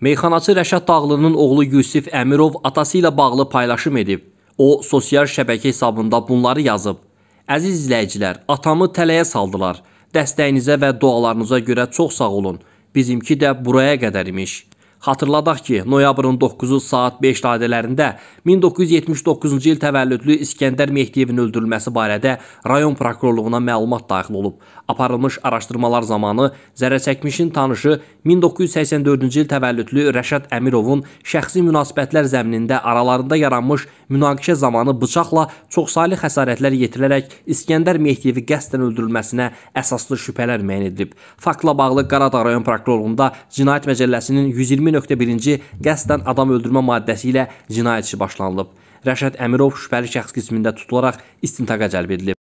Meyxanaçı Rəşad Dağlının oğlu Yusif Əmirov atası ilə bağlı paylaşım edib. O, sosial şəbəkə hesabında bunları yazıb. Əziz izləyicilər, atamı tələyə saldılar. Dəstəyinizə və dualarınıza görə çox sağ olun. Bizimki də buraya qədər imiş. Xatırladaq ki, noyabrın 9-u saat 5 radələrində 1979-cu il təvəllüdlü İskəndər Mehdiyevin öldürülməsi barədə rayon prokurorluğuna məlumat daxil olub. Aparılmış araşdırmalar zamanı zərərçəkmişin tanışı 1984-cü il təvəllüdlü Rəşad Əmirovun şəxsi münasibətlər zəminində aralarında yaranmış münaqişə zamanı bıçaqla çoxsaylı xəsarətlər yetirilərək İskəndər Mehdiyevi qəsdən öldürülməsinə əsaslı şübhələr müəyyən edilib. Faktla bağlı Qaradağ rayon prokurorluğunda Cinayət Məcəlləsinin 120 20.1-ci qəsdən adam öldürmə maddəsi ilə cinayət işi başlanılıb. Rəşad Əmirov şübhəli şəxs qismində tutularaq istintaqa cəlb edilib.